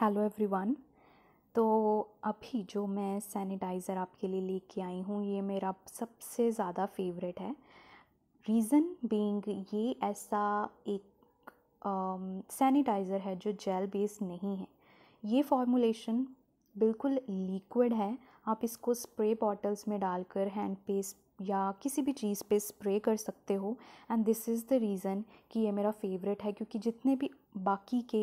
hello everyone तो अभी जो मैं सैनिटाइज़र आपके लिए लेके आई हूँ ये मेरा सबसे ज़्यादा फेवरेट है रीज़न बीइंग ये ऐसा एक सैनिटाइज़र है जो जेल बेस्ड नहीं है ये फॉर्मूलेशन बिल्कुल लिक्विड है आप इसको स्प्रे बॉटल्स में डालकर हैंड पेस या किसी भी चीज़ पे स्प्रे कर सकते हो and this is the reason कि ये मेरा फेवरेट है क्योंकि जितने भी बाकी के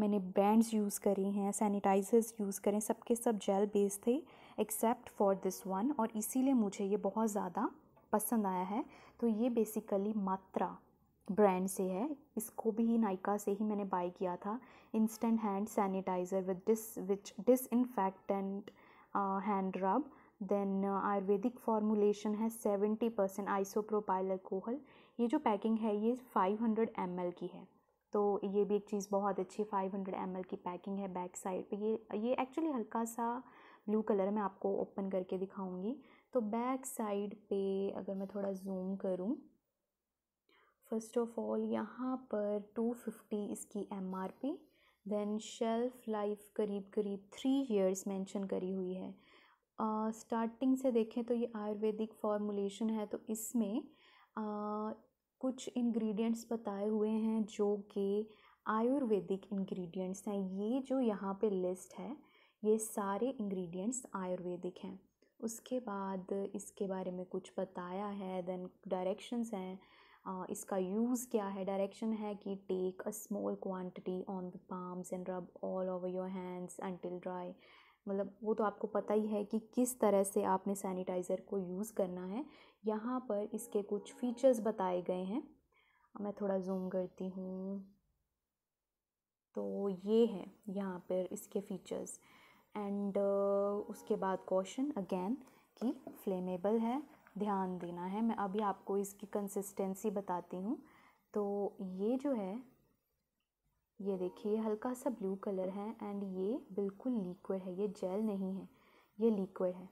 मैंने ब्रांड्स यूज़ करे हैं सैनिटाइज़र्स यूज़ करें सबके सब जेल बेस्ड थे एक्सेप्ट फॉर दिस वन और इसीलिए मुझे ये बहुत ज़्यादा पसंद आया है तो ये बेसिकली मात्रा ब्रांड से है इसको भी नाइका से ही मैंने बाई किया था instant hand sanitizer with dis which disinfectant hand rub then ayurvedic formulation है सेवेंटी परसेंट आइसोप्रोपाइल अल्कोहल ये जो पैकिंग है ये फाइव हंड्रेड एम एल की है तो ये भी एक चीज़ बहुत अच्छी फाइव हंड्रेड एम एल की पैकिंग है बैक साइड पे ये ये एक्चुअली हल्का सा ब्लू कलर में आपको ओपन करके दिखाऊंगी तो बैक साइड पे अगर मैं थोड़ा जूम करूँ फर्स्ट ऑफ ऑल यहाँ पर टू फिफ्टी इसकी M R P then shelf life करीब करीब थ्री ईयर्स मेंशन करी हुई है स्टार्टिंग uh, से देखें तो ये आयुर्वेदिक फॉर्मूलेशन है तो इसमें uh, कुछ इंग्रेडिएंट्स बताए हुए हैं जो कि आयुर्वेदिक इंग्रेडिएंट्स हैं ये जो यहाँ पे लिस्ट है ये सारे इंग्रेडिएंट्स आयुर्वेदिक हैं उसके बाद इसके बारे में कुछ बताया है देन डायरेक्शंस हैं इसका यूज़ क्या है डायरेक्शन है कि take a small quantity on the palms and rub all over your hands until dry मतलब वो तो आपको पता ही है कि किस तरह से आपने सैनिटाइज़र को यूज़ करना है यहाँ पर इसके कुछ फीचर्स बताए गए हैं मैं थोड़ा जूम करती हूँ तो ये है यहाँ पर इसके फीचर्स एंड uh, उसके बाद क्वेश्चन अगेन कि फ्लेमेबल है ध्यान देना है मैं अभी आपको इसकी कंसिस्टेंसी बताती हूँ तो ये जो है ये देखिए हल्का सा ब्लू कलर है एंड ये बिल्कुल लिक्विड है ये जेल नहीं है ये लिक्विड है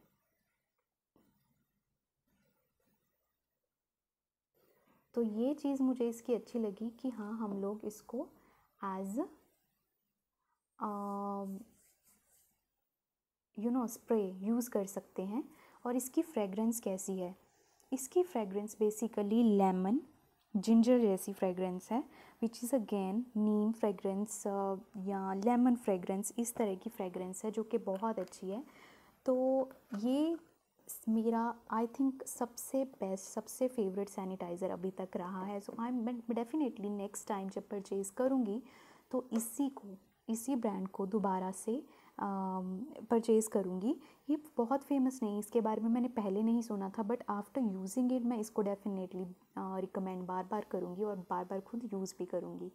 तो ये चीज़ मुझे इसकी अच्छी लगी कि हाँ हम लोग इसको as you know spray use कर सकते हैं और इसकी फ्रेगरेंस कैसी है इसकी फ्रेगरेंस बेसिकली लेमन जिंजर जैसी फ्रेगरेंस है which is again neem fragrance या लेमन फ्रेगरेंस इस तरह की फ्रेगरेंस है जो कि बहुत अच्छी है तो ये मेरा आई थिंक सबसे बेस्ट सबसे फेवरेट सैनिटाइज़र अभी तक रहा है सो आई मैं डेफ़िनेटली नेक्स्ट टाइम जब परचेज़ करूँगी तो इसी को इसी ब्रांड को दोबारा से परचेज़ करूँगी ये बहुत फेमस नहीं इसके बारे में मैंने पहले नहीं सुना था बट आफ्टर यूजिंग इट मैं इसको डेफिनेटली रिकमेंड बार बार करूँगी और बार बार खुद यूज़ भी करूँगी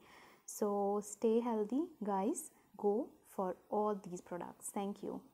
so stay healthy guys go for all these products thank you